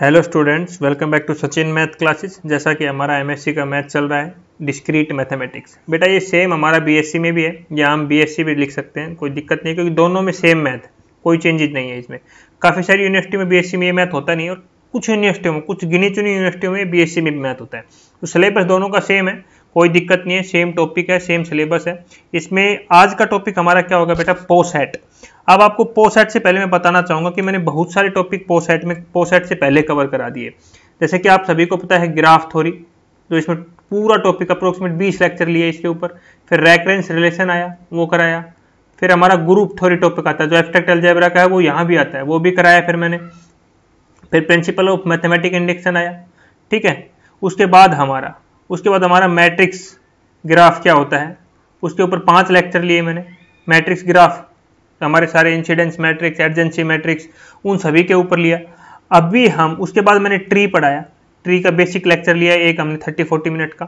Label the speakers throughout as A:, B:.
A: hello students welcome back to Sachin math classes जैसा कि हमारा एमएससी का मैथ चल रहा है डिस्क्रीट मैथमेटिक्स बेटा ये सेम हमारा बीएससी में भी है या हम बीएससी भी लिख सकते हैं कोई दिक्कत नहीं है क्योंकि दोनों में सेम मैथ कोई चेंजेज नहीं है इसमें काफ़ी सारी यूनिवर्सिटी में बी में ये मैथ होता नहीं और कुछ यूनिवर्सिटियों में कुछ गिनी चुनी यूनिवर्सिटियों में बी में भी मैथ होता है तो सिलेबस दोनों का सेम है कोई दिक्कत नहीं है सेम टॉपिक है सेम सिलेबस है इसमें आज का टॉपिक हमारा क्या होगा बेटा पोसेट अब आपको पोसेट से पहले मैं बताना चाहूँगा कि मैंने बहुत सारे टॉपिक पोसेट में पोसेट से पहले कवर करा दिए जैसे कि आप सभी को पता है ग्राफ थोरी जो इसमें पूरा टॉपिक अप्रोक्सीमेट बीस लेक्चर लिए इसके ऊपर फिर रेकरेंस रिलेशन आया वो कराया फिर हमारा ग्रुप थोड़ी टॉपिक आता है जो एफ्टेक्ट एल्जेब्रा का है वो यहाँ भी आता है वो भी कराया फिर मैंने फिर प्रिंसिपल ऑफ मैथमेटिक इंडिक्शन आया ठीक है उसके बाद हमारा उसके बाद हमारा मैट्रिक्स ग्राफ क्या होता है उसके ऊपर पांच लेक्चर लिए मैंने मैट्रिक्स ग्राफ हमारे सारे इंसिडेंस मैट्रिक्स एडजेंसी मैट्रिक्स उन सभी के ऊपर लिया अभी हम उसके बाद मैंने ट्री पढ़ाया ट्री का बेसिक लेक्चर लिया एक हमने थर्टी फोर्टी मिनट का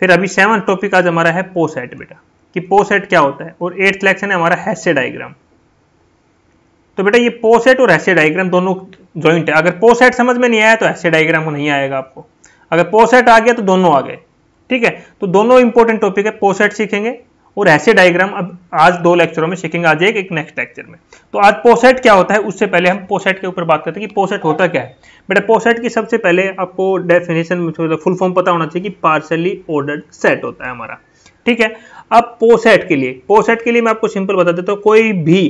A: फिर अभी सेवन टॉपिक आज हमारा है पोसेट बेटा कि पोसेट क्या होता है और एट्थ लेक्चर है हमारा हैसे डाइग्राम तो बेटा ये पोसेट और हैसे डाइग्राम दोनों ज्वाइंट है अगर पोसेट समझ में नहीं आया तो हैसे डायग्राम नहीं आएगा आपको अगर पोसेट आ गया तो दोनों आ गए ठीक है तो दोनों इंपॉर्टेंट टॉपिक है पोसेट सीखेंगे और ऐसे डायग्राम अब आज दो लेक्चरों में सीखेंगे आज एक एक नेक्स्ट लेक्चर में तो आज पोसेट क्या होता है उससे पहले हम पोसेट के ऊपर बात करते हैं कि पोसेट होता क्या है बेटा पोसेट की सबसे पहले आपको डेफिनेशन मतलब फुल फॉर्म पता होना चाहिए कि पार्सली ऑर्डर सेट होता है हमारा ठीक है अब पोसेट के लिए पोसेट के लिए मैं आपको सिंपल बता देता हूँ कोई भी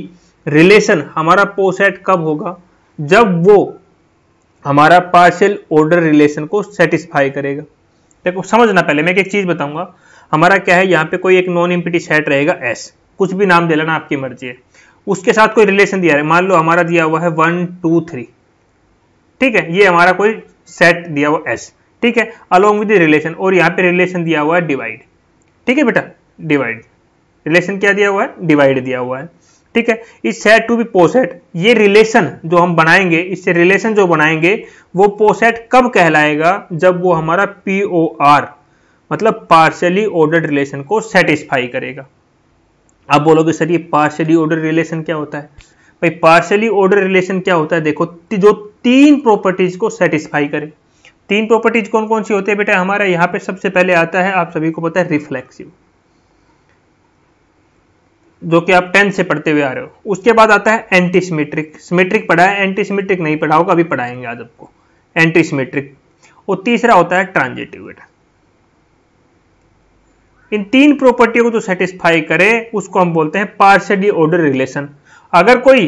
A: रिलेशन हमारा पोसेट कब होगा जब वो हमारा पार्शियल ऑर्डर रिलेशन को सेटिस्फाई करेगा देखो समझना पहले मैं एक चीज़ बताऊंगा हमारा क्या है यहाँ पे कोई एक नॉन इम्पिटी सेट रहेगा एस कुछ भी नाम दे लेना आपकी मर्जी है उसके साथ कोई रिलेशन दिया है मान लो हमारा दिया हुआ है वन टू थ्री ठीक है ये हमारा कोई सेट दिया हुआ एस ठीक है अलोंग विद रिलेशन और यहाँ पे रिलेशन दिया हुआ है डिवाइड ठीक है बेटा डिवाइड रिलेशन क्या दिया हुआ है डिवाइड दिया हुआ है ठीक है इस सेट टू बी पोसेट ये रिलेशन जो हम बनाएंगे इससे रिलेशन जो बनाएंगे वो पोसेट कब कहलाएगा जब वो हमारा पी ओ आर मतलब पार्शियली ऑर्डर रिलेशन को सेटिस्फाई करेगा आप बोलोगे सर ये पार्शियली ऑर्डर रिलेशन क्या होता है भाई पार्शियली ऑर्डर रिलेशन क्या होता है देखो जो तीन प्रॉपर्टीज को सेटिस्फाई करे तीन प्रॉपर्टीज कौन कौन सी होती है बेटा हमारा यहाँ पे सबसे पहले आता है आप सभी को पता है रिफ्लेक्सिव जो कि आप टेंथ से पढ़ते हुए आ रहे हो उसके बाद आता है एंटी सिमेट्रिक सिमेट्रिक पढ़ा है एंटी सिमेट्रिक नहीं पढ़ा होगा अभी पढ़ाएंगे आज आपको एंटी सिमेट्रिक और तीसरा होता है ट्रांजिटिव बेटा इन तीन प्रॉपर्टी को जो तो सेटिस्फाई करे उसको हम बोलते हैं पार्शली ऑर्डर रिलेशन अगर कोई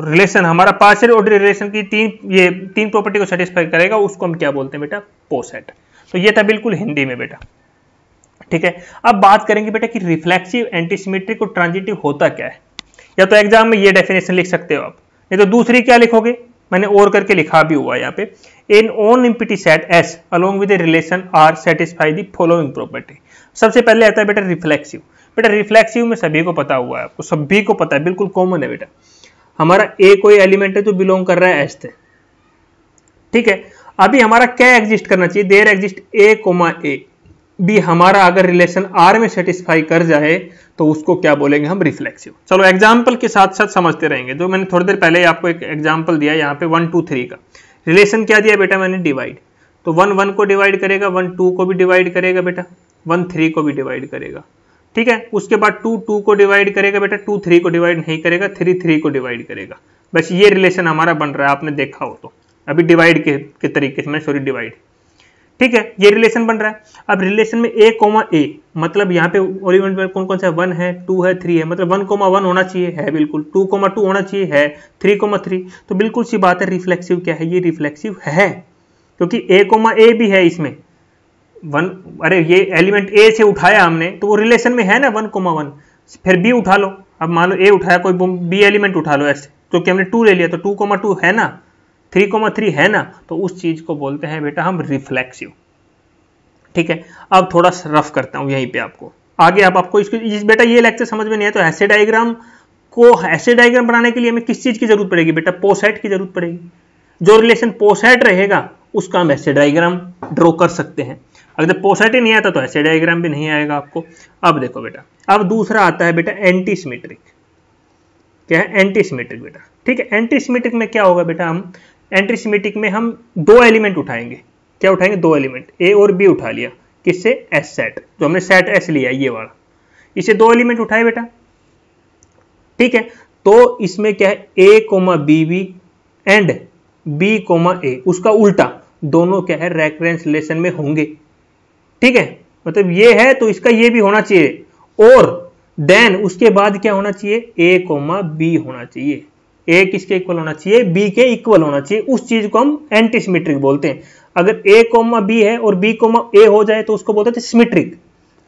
A: रिलेशन हमारा पार्शल ऑर्डर रिलेशन की तीन ये तीन प्रॉपर्टी को सेटिस्फाई करेगा उसको हम क्या बोलते हैं बेटा पोसेट तो ये था बिल्कुल हिंदी में बेटा ठीक है अब बात करेंगे बेटा कि रिफ्लेक्सिव एंटीसीमेट्रिक और ट्रांजिटिव होता क्या है या तो एग्जाम में ये डेफिनेशन लिख सकते हो आप नहीं तो दूसरी क्या लिखोगे मैंने और करके लिखा भी हुआ यहाँ पे in non empty set S along with relation R satisfy the following property सबसे पहले आता है बेटा रिफ्लेक्सिव बेटा रिफ्लेक्सिव में सभी को पता हुआ है आपको सभी को पता है बिल्कुल कॉमन है बेटा हमारा ए कोई एलिमेंट है जो तो बिलोंग कर रहा है एस से ठीक है अभी हमारा क्या एग्जिस्ट करना चाहिए there exist A coma A भी हमारा अगर रिलेशन आर में सेटिस्फाई कर जाए तो उसको क्या बोलेंगे हम रिफ्लेक्सिव चलो एग्जाम्पल के साथ साथ समझते रहेंगे जो मैंने थोड़ी देर पहले आपको एक एग्जाम्पल दिया यहाँ पे वन टू थ्री का रिलेशन क्या दिया बेटा मैंने डिवाइड तो वन वन को डिवाइड करेगा वन टू को भी डिवाइड करेगा बेटा वन थ्री को भी डिवाइड करेगा ठीक है उसके बाद टू टू को डिवाइड करेगा बेटा टू थ्री को डिवाइड नहीं करेगा थ्री थ्री को डिवाइड करेगा बस ये रिलेशन हमारा बन रहा है आपने देखा हो तो अभी डिवाइड के, के तरीके से मैं सॉरी डिवाइड ठीक है ये रिलेशन बन रहा है अब रिलेशन में ए कोमा ए मतलब यहाँ पे ओलिमेंट में कौन कौन सा वन है टू है थ्री है मतलब वन कोमा वन होना चाहिए है बिल्कुल टू कोमा टू होना चाहिए है थ्री कोमा थ्री तो बिल्कुल सी बात है रिफ्लेक्सिव क्या है ये रिफ्लेक्सिव है क्योंकि ए कोमा ए भी है इसमें वन अरे ये एलिमेंट ए से उठाया हमने तो वो रिलेशन में है ना वन कोमा वन फिर बी उठा लो अब मान लो ए उठाया कोई बी एलिमेंट उठा लो ऐसे तो हमने टू ले लिया तो टू कोमा टू है ना थ्री कोमा थ्री है ना तो उस चीज को बोलते हैं बेटा हम रिफ्लेक्सिव ठीक है अब थोड़ा रफ करता हूं यहीं पे आपको आगे आप आपको इसको इस बेटा ये लेक्चर समझ में नहीं आया तो ऐसे डायग्राम को ऐसे डायग्राम बनाने के लिए हमें किस चीज़ की जरूरत पड़ेगी बेटा पोसेट की जरूरत पड़ेगी जो रिलेशन पोसेट रहेगा उसका हम ऐसे डायग्राम ड्रॉ कर सकते हैं अगर तो पोसेट ही नहीं आता तो ऐसे डायग्राम भी नहीं आएगा आपको अब देखो बेटा अब दूसरा आता है बेटा एंटीसीमेट्रिक क्या है एंटीसीमेट्रिक बेटा ठीक है एंटीसीमेट्रिक में क्या होगा बेटा हम एंट्रीसीमेटिक में हम दो एलिमेंट उठाएंगे क्या उठाएंगे दो एलिमेंट ए और बी उठा लिया किससे एस सेट जो हमने सेट एस लिया ये वाला इसे दो एलिमेंट उठाए बेटा ठीक है तो इसमें क्या है A comma B B and B comma A उसका उल्टा दोनों क्या है रेफरेंस रिलेशन में होंगे ठीक है मतलब ये है तो इसका ये भी होना चाहिए और देन उसके बाद क्या होना चाहिए ए कोमा बी होना चाहिए ए किसके इक्वल होना चाहिए बी के इक्वल होना चाहिए उस चीज को हम एंटीसिमेट्रिक बोलते हैं अगर ए कोमा बी है और बी कोमा ए हो जाए तो उसको बोलते थे सिमेट्रिक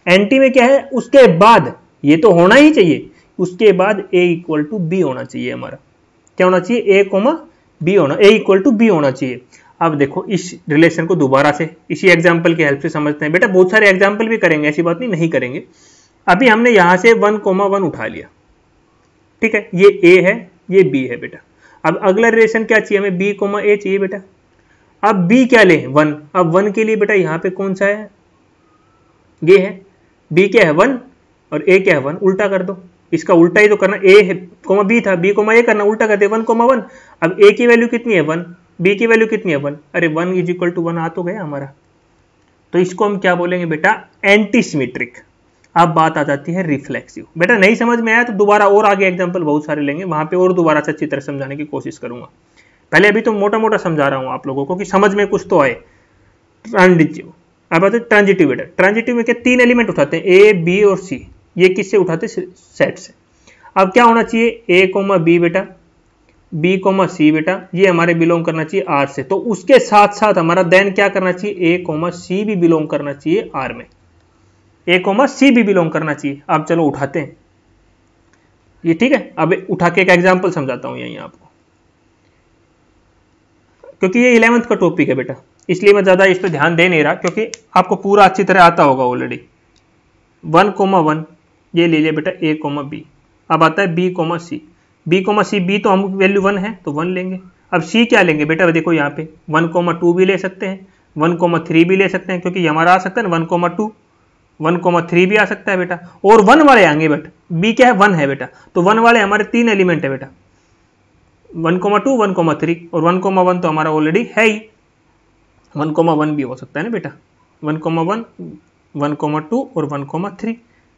A: एंटी में क्या है उसके बाद ये तो होना ही चाहिए उसके बाद ए इक्वल टू बी होना चाहिए हमारा क्या होना चाहिए ए कोमा बी होना ए इक्वल टू बी होना चाहिए अब देखो इस रिलेशन को दोबारा से इसी एग्जाम्पल की हेल्प से समझते हैं बेटा बहुत सारे एग्जाम्पल भी करेंगे ऐसी बात नहीं नहीं करेंगे अभी हमने यहां से वन कोमा वन उठा लिया ठीक है ये ए है ये बी है बेटा अब अगला रिलेशन क्या चाहिए हमें बी कोमा ए चाहिए बेटा अब बी क्या ले वन अब वन के लिए बेटा यहाँ पे कौन सा है ये है बी क्या है वन और ए क्या है वन उल्टा कर दो इसका उल्टा ही तो करना ए है कोमा बी था बी कोमा ए करना उल्टा कर दे वन कोमा वन अब ए की वैल्यू कितनी है वन बी की वैल्यू कितनी है वन अरे one is equal to one आ तो गया हमारा तो इसको हम क्या बोलेंगे बेटा एंटीसीमेट्रिक अब बात आ जाती है रिफ्लेक्सिव बेटा नहीं समझ में आया तो दोबारा और आगे एग्जाम्पल बहुत सारे लेंगे वहां पे और दोबारा से अच्छी तरह समझाने की कोशिश करूंगा पहले अभी तो मोटा मोटा समझा रहा हूँ आप लोगों को कि समझ में कुछ तो आए ट्रांजिटिव अब आते ट्रांजिटिव बेटा ट्रांजिटिव में क्या तीन एलिमेंट उठाते हैं ए बी और सी ये किससे उठाते सेट से अब क्या होना चाहिए ए कोमा बी बेटा बी कोमा सी बेटा ये हमारे बिलोंग करना चाहिए आर से तो उसके साथ साथ हमारा देन क्या करना चाहिए ए कोमा सी भी बिलोंग करना चाहिए आर में ए कोमा सी भी बिलोंग करना चाहिए आप चलो उठाते हैं ये ठीक है अब उठा के एक एग्जाम्पल समझाता हूँ यही आपको क्योंकि ये इलेवंथ का टॉपिक है बेटा इसलिए मैं ज़्यादा इस पर ध्यान दे नहीं रहा क्योंकि आपको पूरा अच्छी तरह आता होगा ऑलरेडी वन कोमा वन ये ले लिया बेटा ए कोमा बी अब आता है B comma C B comma C B तो हम वैल्यू वन है तो वन लेंगे अब सी क्या लेंगे बेटा देखो यहाँ पे वन कोमा टू भी ले सकते हैं वन कोमा थ्री भी ले सकते हैं क्योंकि हमारा आ सकता है ना one comma two one comma three भी आ सकता है बेटा और वन वाले आएंगे बेटा बी क्या है वन है बेटा तो वन वाले हमारे तीन एलिमेंट है बेटा one comma two one comma three और वन कोमा वन तो हमारा ऑलरेडी है ही वन कोमा वन भी हो सकता है ना बेटा one comma one one comma two और वन कोमा थ्री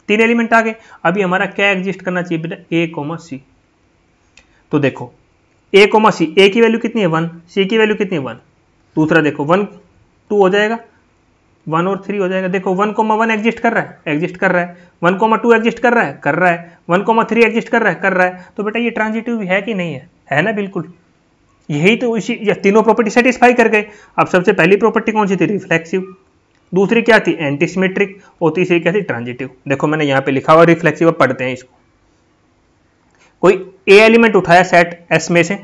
A: तीन एलिमेंट आ गए अभी हमारा क्या एग्जिस्ट करना चाहिए बेटा ए कोमा सी तो देखो ए कोमा सी ए की वैल्यू कितनी है वन सी की वैल्यू कितनी है वन दूसरा देखो वन टू हो जाएगा वन और थ्री हो जाएगा देखो वन कोमा वन एग्जिस्ट कर रहा है एग्जिस्ट कर रहा है वन कोमा टू एग्जिस्ट कर रहा है कर रहा है वन कोमा थ्री एग्जिस्ट कर रहा है कर रहा है तो बेटा ये ट्रांजिटिव है कि नहीं है है ना बिल्कुल यही तो इसी या तीनों प्रॉपर्टी सेटिस्फाई कर गए अब सबसे पहली प्रॉपर्टी कौन सी थी रिफ्लेक्सिव दूसरी क्या थी एंटीसीमेट्रिक और तीसरी क्या थी ट्रांजिटिव देखो मैंने यहाँ पे लिखा हुआ रिफ्लेक्सिव अब पढ़ते हैं इसको कोई ए एलिमेंट उठाया सेट एस में से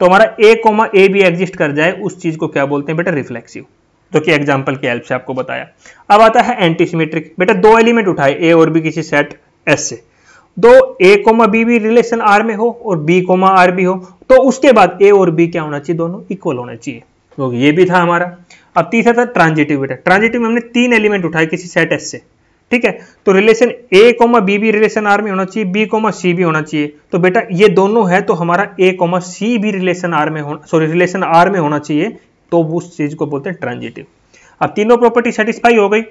A: तो हमारा ए कोमा ए भी एग्जिस्ट कर जाए उस चीज को क्या बोलते हैं बेटा रिफ्लेक्सिव जो कि एग्जाम्पल की हेल्प से आपको बताया अब आता है एंटीसीमेट्रिक बेटा दो एलिमेंट उठाए ए और बी किसी सेट एस से दो ए कोमा बी भी रिलेशन आर में हो और बी कोमा आर भी हो तो उसके बाद ए और बी क्या होना चाहिए दोनों इक्वल होना चाहिए तो ये भी था हमारा अब तीसरा था ट्रांजिटिव बेटा ट्रांजिटिव में हमने तीन एलिमेंट उठाए किसी सेट एस से ठीक है तो रिलेशन ए कोमा बी भी रिलेशन आर में होना चाहिए बी कोमा सी भी होना चाहिए तो बेटा ये दोनों है तो हमारा ए कोमा सी भी रिलेशन आर में होना सॉरी रिलेशन आर में होना चाहिए तो उस चीज को बोलते हैं ट्रांजिटिव अब तीनों प्रॉपर्टी सेटिस्फाई हो गई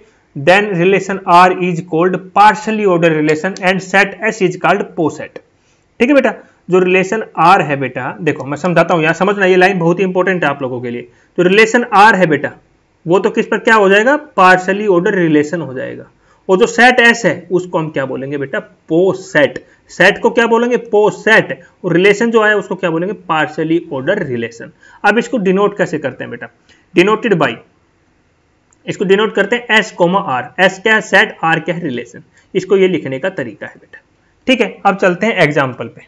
A: then relation R is called partially order relation and set S is called poset ठीक है बेटा जो रिलेशन आर है बेटा देखो मैं समझाता हूं यहां समझना ये लाइन बहुत ही इंपॉर्टेंट है आप लोगों के लिए जो रिलेशन आर है बेटा वो तो किस पर क्या हो जाएगा पार्शली ऑर्डर रिलेशन हो जाएगा और जो सेट एस है उसको हम क्या बोलेंगे बेटा पो सेट सेट को क्या बोलेंगे पो सेट और रिलेशन जो आया उसको क्या बोलेंगे पार्शली ऑर्डर रिलेशन अब इसको डिनोट कैसे करते हैं बेटा डिनोटेड बाई इसको डिनोट करते हैं एस कोमा आर एस क्या है सेट आर क्या है रिलेशन इसको ये लिखने का तरीका है बेटा ठीक है अब चलते हैं एग्जाम्पल पे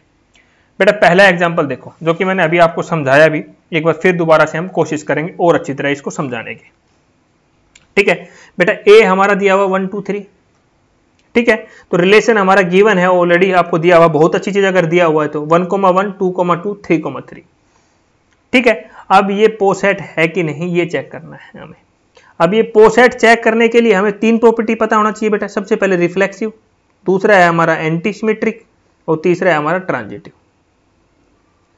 A: बेटा पहला एग्जाम्पल देखो जो कि मैंने अभी आपको समझाया भी एक बार फिर दोबारा से हम कोशिश करेंगे और अच्छी तरह इसको समझाने की ठीक है बेटा ए हमारा दिया हुआ वन टू थ्री ठीक है तो रिलेशन हमारा गिवन है ऑलरेडी आपको दिया हुआ बहुत अच्छी चीज अगर दिया हुआ है तो one comma one two comma two three comma three ठीक है अब ये पोसेट है कि नहीं ये चेक करना है हमें अब ये पोसेट चेक करने के लिए हमें तीन प्रॉपर्टी पता होना चाहिए बेटा सबसे पहले रिफ्लेक्सिव दूसरा है हमारा एंटीसिमेट्रिक और तीसरा है हमारा ट्रांजिटिव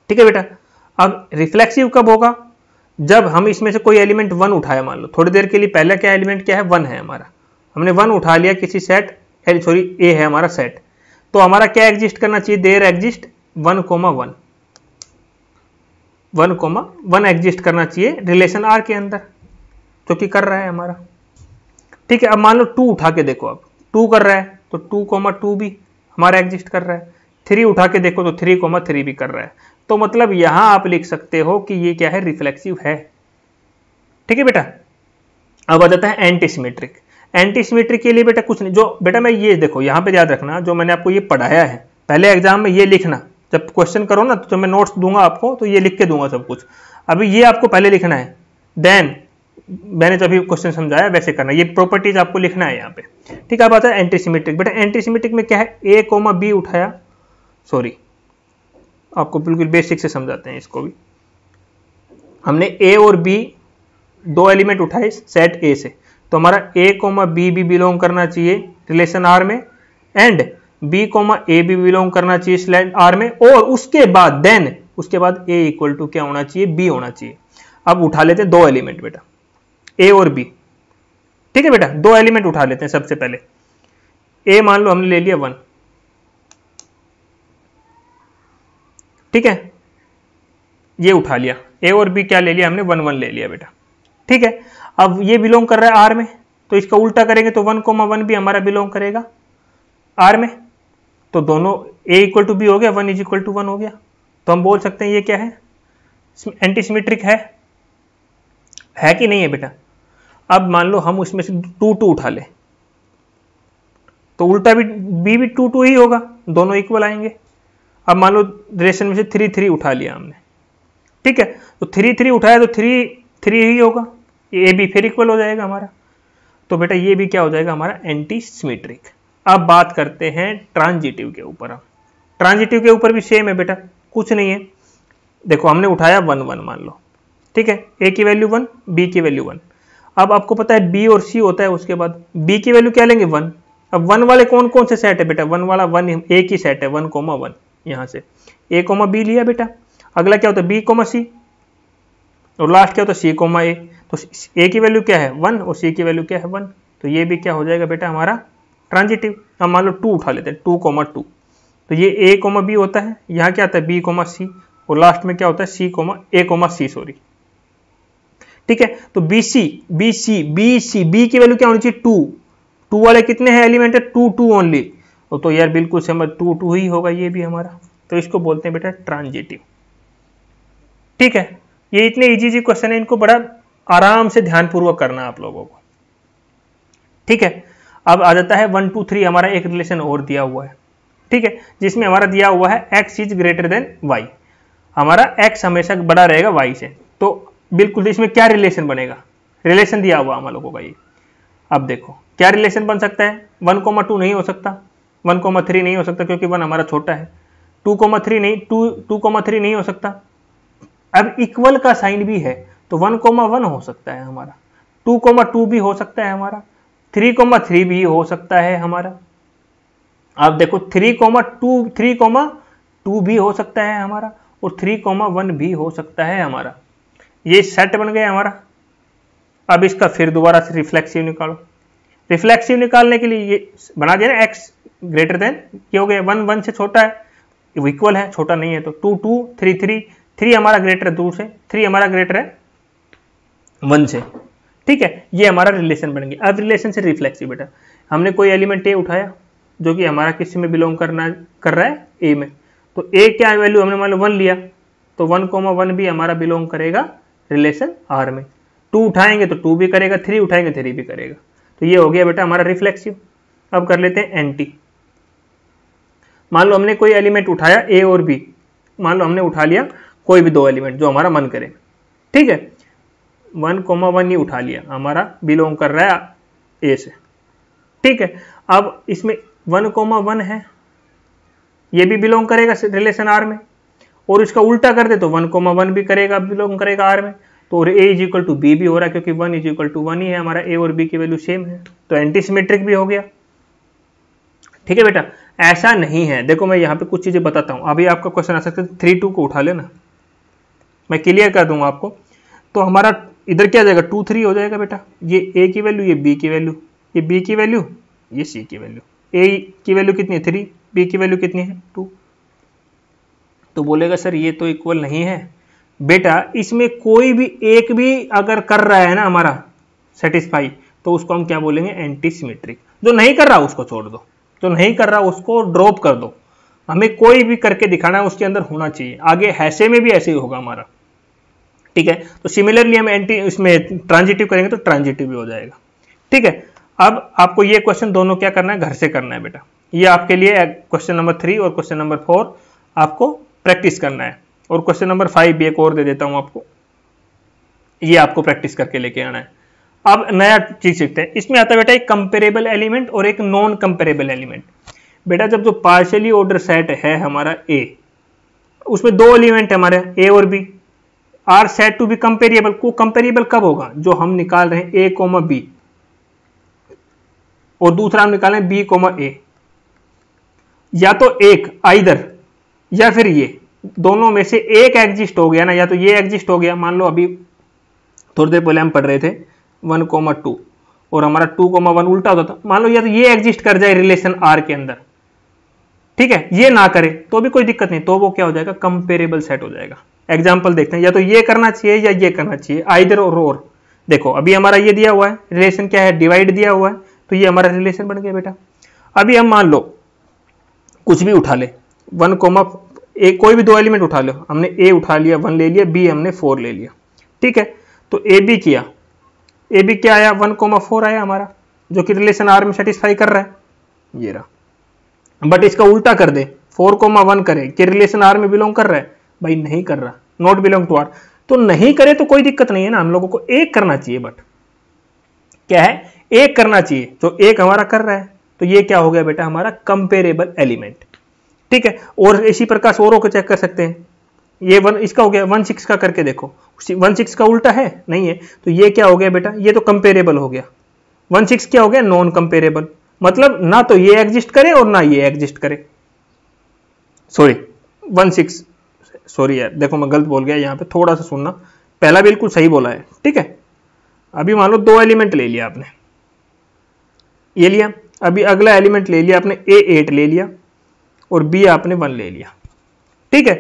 A: ठीक है बेटा अब रिफ्लेक्सिव कब होगा जब हम इसमें से कोई एलिमेंट वन उठाया मान लो थोड़ी देर के लिए पहले क्या एलिमेंट क्या है वन है हमारा हमने वन उठा लिया किसी सेट सॉरी ए है हमारा सेट तो हमारा क्या एग्जिस्ट करना चाहिए there exist one comma one one comma one exist करना चाहिए रिलेशन आर के अंदर जो कि कर रहा है हमारा ठीक है अब मान लो टू उठा के देखो अब टू कर रहा है तो टू कोमा टू भी हमारा एग्जिस्ट कर रहा है थ्री उठा के देखो तो थ्री कोमा थ्री भी कर रहा है तो मतलब यहां आप लिख सकते हो कि ये क्या है रिफ्लेक्सिव है ठीक है बेटा अब आ जाता है एंटीसीमेट्रिक एंटीसीमेट्रिक के लिए बेटा कुछ नहीं जो बेटा मैं ये देखो यहां पे याद रखना जो मैंने आपको ये पढ़ाया है पहले एग्जाम में ये लिखना जब क्वेश्चन करो ना तो जब मैं नोट्स दूंगा आपको तो ये लिख के दूंगा सब कुछ अभी ये आपको पहले लिखना है देन मैंने जब भी क्वेश्चन समझाया वैसे करना ये प्रॉपर्टीज आपको लिखना है यहाँ पे ठीक है आप आता है एंटीसीमेट्रिक बेटा एंटीसीमेट्रिक में क्या है ए कोमा बी उठाया सॉरी आपको बिल्कुल बेसिक से समझाते हैं इसको भी हमने ए और बी दो एलिमेंट उठाए सेट ए से तो हमारा ए कोमा बी भी बिलोंग करना चाहिए रिलेशन आर में एंड बी कोमा ए भी बिलोंग करना चाहिए आर में और उसके बाद देन उसके बाद ए इक्वल टू क्या होना चाहिए बी होना चाहिए अब उठा लेते हैं दो एलिमेंट बेटा ए और बी ठीक है बेटा दो एलिमेंट उठा लेते हैं सबसे पहले ए मान लो हमने ले लिया वन ठीक है ये उठा लिया ए और बी क्या ले लिया हमने वन वन ले लिया बेटा ठीक है अब ये बिलोंग कर रहा है आर में तो इसका उल्टा करेंगे तो वन कोमा वन भी हमारा बिलोंग करेगा आर में तो दोनों ए इक्वल टू बी हो गया one is equal to one हो गया तो हम बोल सकते हैं ये क्या है एंटीसीमेट्रिक है है कि नहीं है बेटा अब मान लो हम उसमें से टू टू उठा ले तो उल्टा भी बी भी टू टू ही होगा दोनों इक्वल आएंगे अब मान लो रिलेशन में से थ्री थ्री उठा लिया हमने ठीक है तो थ्री थ्री उठाया तो थ्री थ्री ही होगा ए बी फिर इक्वल हो जाएगा हमारा तो बेटा ये भी क्या हो जाएगा हमारा एंटी सिमेट्रिक अब बात करते हैं ट्रांजिटिव के ऊपर हम ट्रांजिटिव के ऊपर भी सेम है बेटा कुछ नहीं है देखो हमने उठाया वन वन मान लो ठीक है ए की वैल्यू वन बी की वैल्यू वन अब आपको पता है बी और सी होता है उसके बाद बी की वैल्यू क्या लेंगे वन अब वन वाले कौन कौन से सेट है बेटा वन वाला वन ए की सेट है वन कोमा वन यहां से ए कोमा बी लिया बेटा अगला क्या होता है बी कोमा सी और लास्ट क्या होता है सी कोमा ए तो ए की वैल्यू क्या है वन और सी की वैल्यू क्या है वन तो ये भी क्या हो जाएगा बेटा हमारा ट्रांजिटिव हम मान लो टू उठा लेते हैं टू कोमा टू तो ये ए कोमा बी होता है यहाँ क्या आता है बी कोमा सी और लास्ट में क्या होता है C comma A comma C sorry ठीक है तो B C B C B C B की वैल्यू क्या होनी चाहिए टू टू वाले कितने हैं एलिमेंट है टू टू ओनली वो तो, तो यार बिल्कुल समझ टू टू ही होगा ये भी हमारा तो इसको बोलते हैं बेटा ट्रांजिटिव ठीक है ये इतने इजी इजी क्वेश्चन है इनको बड़ा आराम से ध्यानपूर्वक करना आप लोगों को ठीक है अब आ जाता है वन टू थ्री हमारा एक रिलेशन और दिया हुआ है ठीक है जिसमें हमारा दिया हुआ है X is greater than Y हमारा एक्स हमेशा बड़ा रहेगा वाई से तो बिल्कुल तो इसमें क्या रिलेशन बनेगा रिलेशन दिया हुआ हम लोगों का ये अब देखो क्या रिलेशन बन सकता है वन कोमा टू नहीं हो सकता वन कोमा थ्री नहीं हो सकता क्योंकि वन हमारा छोटा है टू कोमा थ्री नहीं टू टू कोमा थ्री नहीं हो सकता अब इक्वल का साइन भी है तो वन कोमा वन हो सकता है हमारा टू कोमा टू भी हो सकता है हमारा थ्री कोमा थ्री भी हो सकता है हमारा आप देखो three comma two three comma two भी हो सकता है हमारा और थ्री कोमा वन भी हो सकता है हमारा ये सेट बन गया हमारा अब इसका फिर दोबारा से रिफ्लेक्सिव निकालो रिफ्लेक्सिव निकालने के लिए ये बना दिया ना एक्स ग्रेटर देन क्या हो गया वन वन से छोटा है इक्वल है छोटा नहीं है तो two two three three three हमारा ग्रेटर है टू से थ्री हमारा ग्रेटर है वन से ठीक है ये हमारा रिलेशन बन गया अब रिलेशन से रिफ्लेक्सी बेटा हमने कोई एलिमेंट ए उठाया जो कि हमारा किसी में बिलोंग करना कर रहा है ए में तो ए क्या वैल्यू हमने मान लो वन लिया तो वन कोमा वन भी हमारा बिलोंग करेगा रिलेशन आर में टू उठाएंगे तो टू भी करेगा थ्री उठाएंगे थ्री भी करेगा तो ये हो गया बेटा हमारा रिफ्लेक्सिव अब कर लेते हैं एंटी मान लो हमने कोई एलिमेंट उठाया ए और बी मान लो हमने उठा लिया कोई भी दो एलिमेंट जो हमारा मन करे ठीक है वन कोमा वन ही उठा लिया हमारा बिलोंग कर रहा है ए से ठीक है अब इसमें वन कोमा वन है ये भी बिलोंग करेगा रिलेशन आर में और इसका उल्टा कर दे तो वन कोमा वन भी करेगा बिलोंग करेगा आर में तो और A is equal to B भी हो रहा है क्योंकि one is equal to one ही है हमारा ए और बी की वैल्यू सेम है तो एंटीसीमेट्रिक भी हो गया ठीक है बेटा ऐसा नहीं है देखो मैं यहाँ पे कुछ चीज़ें बताता हूँ अभी आपका क्वेश्चन आ सकता है थ्री टू को उठा लेना मैं क्लियर कर दूंगा आपको तो हमारा इधर क्या जाएगा टू थ्री हो जाएगा बेटा ये ए की वैल्यू ये बी की वैल्यू ये बी की वैल्यू ये सी की वैल्यू ए की वैल्यू कितनी है थ्री बी की वैल्यू कितनी है टू तो बोलेगा सर ये तो इक्वल नहीं है बेटा इसमें कोई भी एक भी अगर कर रहा है ना हमारा सेटिस्फाई तो उसको हम क्या बोलेंगे एंटीसीमेट्रिक जो नहीं कर रहा उसको छोड़ दो जो तो नहीं कर रहा उसको ड्रॉप कर दो हमें कोई भी करके दिखाना है उसके अंदर होना चाहिए आगे ऐसे में भी ऐसे ही होगा हमारा ठीक है तो सिमिलरली हम एंटी इसमें ट्रांजिटिव करेंगे तो ट्रांजिटिव भी हो जाएगा ठीक है अब आपको ये क्वेश्चन दोनों क्या करना है घर से करना है बेटा ये आपके लिए क्वेश्चन नंबर थ्री और क्वेश्चन नंबर फोर आपको प्रैक्टिस करना है और क्वेश्चन नंबर फाइव भी एक और दे देता हूँ आपको ये आपको प्रैक्टिस करके लेके आना है अब नया चीज सीखते हैं इसमें आता है बेटा एक कंपेरेबल एलिमेंट और एक नॉन कंपेरेबल एलिमेंट बेटा जब जो पार्शियली ऑर्डर सेट है हमारा ए उसमें दो एलिमेंट है हमारे ए और B are said to be comparable को कंपेरेबल कब होगा जो हम निकाल रहे हैं ए कोमा बी और दूसरा हम निकाल रहे हैं बी कोमा ए या तो एक आइदर या फिर ये दोनों में से एक एग्जिस्ट हो गया ना या तो ये एग्जिस्ट हो गया मान लो अभी थोड़ी देर पहले हम पढ़ रहे थे वन कोमा टू और हमारा टू कोमा वन उल्टा होता था मान लो या तो ये एग्जिस्ट कर जाए रिलेशन आर के अंदर ठीक है ये ना करे तो भी कोई दिक्कत नहीं तो वो क्या हो जाएगा कंपेरेबल सेट हो जाएगा एग्जाम्पल देखते हैं या तो ये करना चाहिए या ये करना चाहिए आइदर और और देखो अभी हमारा ये दिया हुआ है रिलेशन क्या है डिवाइड दिया हुआ है तो ये हमारा रिलेशन बन गया बेटा अभी हम मान लो कुछ भी उठा ले वन कोमा ए कोई भी दो एलिमेंट उठा लो हमने ए उठा लिया वन ले लिया बी हमने फोर ले लिया ठीक है तो ए बी किया ए भी क्या आया वन कोमा फोर आया हमारा जो कि रिलेशन आर में सेटिस्फाई कर रहा है ये रहा बट इसका उल्टा कर दे फोर कोमा वन करे कि रिलेशन आर में बिलोंग कर रहा है भाई नहीं कर रहा नॉट बिलोंग टू आर तो नहीं करे तो कोई दिक्कत नहीं है ना हम लोगों को एक करना चाहिए बट क्या है एक करना चाहिए जो तो एक हमारा कर रहा है तो ये क्या हो गया बेटा हमारा कंपेरेबल एलिमेंट ठीक है और इसी प्रकार औरों को चेक कर सकते हैं ये वन इसका हो गया वन सिक्स का करके देखो वन सिक्स का उल्टा है नहीं है तो ये क्या हो गया बेटा ये तो कंपेरेबल हो गया वन सिक्स क्या हो गया नॉन कंपेरेबल मतलब ना तो ये एग्जिस्ट करे और ना ये एग्जिस्ट करे सॉरी वन सिक्स सॉरी यार देखो मैं गलत बोल गया यहां पे थोड़ा सा सुनना पहला बिल्कुल सही बोला है ठीक है अभी मान लो दो एलिमेंट ले लिया आपने ये लिया अभी अगला एलिमेंट ले लिया आपने ए एट ले लिया और बी आपने वन ले लिया ठीक है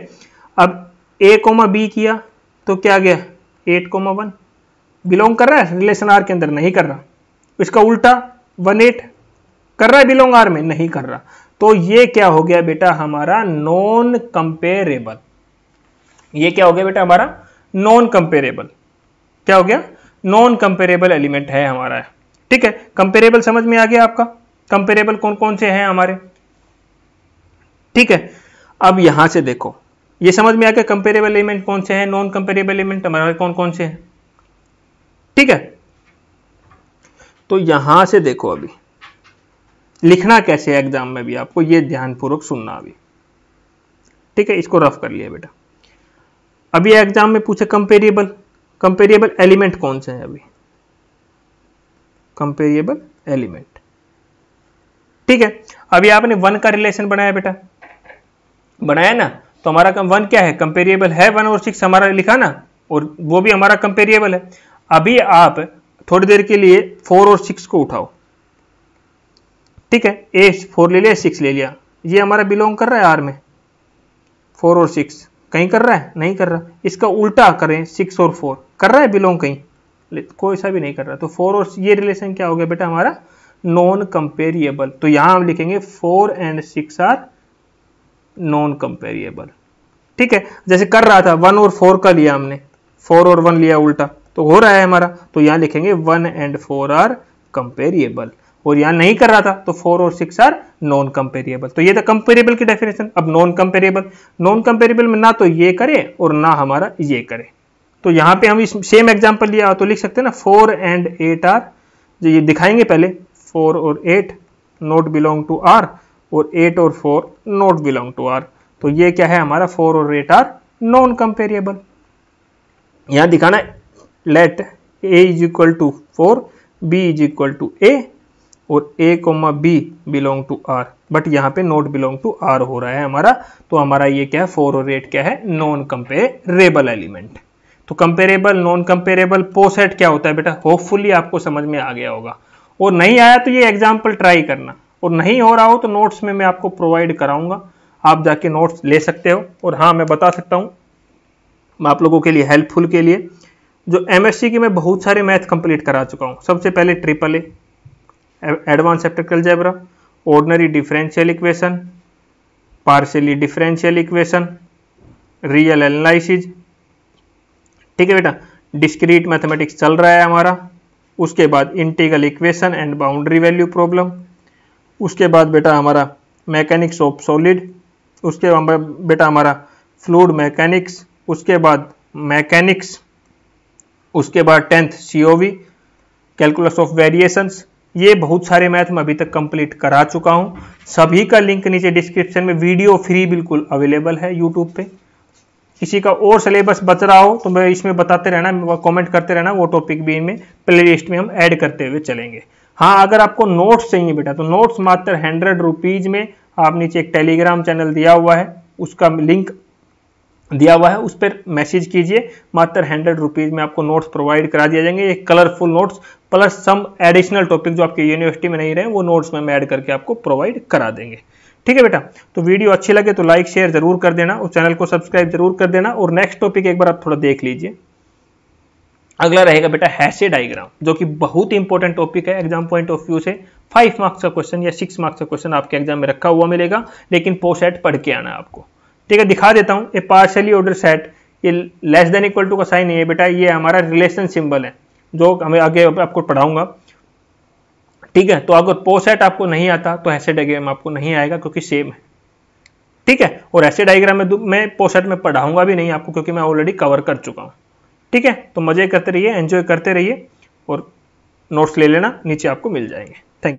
A: अब ए कोमा बी किया तो क्या गया एट कोमा वन बिलोंग कर रहा है रिलेशन आर के अंदर नहीं कर रहा इसका उल्टा वन एट कर रहा है बिलोंग आर में नहीं कर रहा तो ये क्या हो गया बेटा हमारा नॉन कंपेरेबल ये क्या हो गया बेटा हमारा नॉन कंपेरेबल क्या हो गया नॉन कंपेरेबल एलिमेंट है हमारा ठीक है कंपेरेबल समझ में आ गया आपका कंपेरेबल कौन कौन से हैं हमारे ठीक है अब यहां से देखो ये समझ में आ गया कंपेरेबल एलिमेंट कौन से हैं नॉन कंपेरेबल एलिमेंट हमारे कौन कौन से हैं ठीक है तो यहां से देखो अभी लिखना कैसे है एग्जाम में भी आपको ये ध्यानपूर्वक सुनना अभी ठीक है इसको रफ कर लिया बेटा अभी एग्जाम में पूछे कंपेरेबल कंपेरेबल एलिमेंट कौन से हैं अभी कंपेरेबल एलिमेंट ठीक है अभी आपने वन का रिलेशन बनाया बेटा बनाया ना तो हमारा वन क्या है कंपेरिएबल है वन और सिक्स हमारा लिखा ना और वो भी हमारा कंपेरिएबल है अभी आप थोड़ी देर के लिए फोर और सिक्स को उठाओ ठीक है ए फोर ले लिया सिक्स ले लिया ये हमारा बिलोंग कर रहा है आर में फोर और सिक्स कहीं कर रहा है नहीं कर रहा इसका उल्टा करें सिक्स और फोर कर रहा है बिलोंग कहीं कोई सा भी नहीं कर रहा तो फोर और ये रिलेशन क्या हो गया बेटा हमारा नॉन कंपेरिएबल तो यहां हम लिखेंगे four and six are non comparable ठीक है जैसे कर रहा था वन और फोर का लिया हमने फोर और वन लिया उल्टा तो हो रहा है हमारा तो यहां लिखेंगे one and four are comparable और यहां नहीं कर रहा था तो फोर और सिक्स आर नॉन कंपेरिएबल तो ये था कंपेरिएबल की डेफिनेशन अब नॉन कंपेरिएबल नॉन कंपेरिएबल में ना तो ये करे और ना हमारा ये करे तो यहां पे हम इस सेम एग्जाम्पल लिया तो लिख सकते हैं ना फोर एंड एट आर जो ये दिखाएंगे पहले फोर और eight not belong to R और एट और four not belong to R तो ये क्या है हमारा फोर और एट आर नॉन कंपेरेबल यहां दिखाना है let A is equal to four B is equal to A और A comma B belong to R but यहाँ पे नोट बिलोंग टू आर हो रहा है हमारा तो हमारा ये क्या है फोर और एट क्या है नॉन कंपेरेबल एलिमेंट तो कंपेरेबल नॉन कंपेरेबल पोसेट क्या होता है बेटा होपफुली आपको समझ में आ गया होगा और नहीं आया तो ये एग्जाम्पल ट्राई करना और नहीं हो रहा हो तो नोट्स में मैं आपको प्रोवाइड कराऊंगा आप जाके नोट्स ले सकते हो और हाँ मैं बता सकता हूँ मैं आप लोगों के लिए हेल्पफुल के लिए जो एमएससी के मैं बहुत सारे मैथ कंप्लीट करा चुका हूँ सबसे पहले triple A advance abstract algebra ordinary differential equation partially differential equation real analysis ठीक है बेटा डिस्क्रीट मैथमेटिक्स चल रहा है हमारा उसके बाद integral equation and boundary value problem उसके बाद बेटा हमारा मैकेनिक्स ऑफ सॉलिड उसके बाद बेटा हमारा फ्लूड मैकेनिक्स उसके बाद मैकेनिक्स उसके बाद tenth COV calculus of variations ये बहुत सारे मैथ मैं अभी तक कंप्लीट करा चुका हूँ सभी का लिंक नीचे डिस्क्रिप्शन में वीडियो फ्री बिल्कुल अवेलेबल है यूट्यूब पे किसी का और सिलेबस बच रहा हो तो मैं इसमें बताते रहना कमेंट करते रहना वो टॉपिक भी इनमें लिस्ट में हम ऐड करते हुए चलेंगे हाँ अगर आपको नोट्स चाहिए बेटा तो नोट्स मात्र हंड्रेड रुपीज में आप नीचे एक टेलीग्राम चैनल दिया हुआ है उसका लिंक दिया हुआ है उस पर मैसेज कीजिए मात्र हंड्रेड रुपीज़ में आपको नोट्स प्रोवाइड करा दिया जाएंगे colourful notes plus some additional topic जो आपके यूनिवर्सिटी में नहीं रहे वो नोट्स में हम ऐड करके आपको प्रोवाइड करा देंगे ठीक है बेटा तो वीडियो अच्छी लगे तो लाइक शेयर जरूर कर देना और चैनल को सब्सक्राइब जरूर कर देना और नेक्स्ट टॉपिक एक बार आप थोड़ा देख लीजिए अगला रहेगा बेटा हैसे डायग्राम जो कि बहुत इंपॉर्टेंट टॉपिक है एग्जाम पॉइंट ऑफ व्यू से फाइव मार्क्स का क्वेश्चन या सिक्स मार्क्स का क्वेश्चन आपके एग्जाम में रखा हुआ मिलेगा लेकिन पोसेट पढ़ के आना आपको ठीक है दिखा देता हूँ ये पार्शियली ऑर्डर सेट ये लेस देन इक्वल टू का साइन है बेटा ये हमारा रिलेशन सिंबल है जो हमें आगे आपको पढ़ाऊंगा ठीक है तो अगर पोसेट आपको नहीं आता तो हैसे डायग्राम आपको नहीं आएगा क्योंकि सेम है ठीक है और ऐसे डायग्राम में पोसेट में पढ़ाऊंगा भी नहीं आपको क्योंकि मैं ऑलरेडी कवर कर चुका हूं ठीक है तो मज़े करते रहिए एंजॉय करते रहिए और नोट्स ले लेना नीचे आपको मिल जाएंगे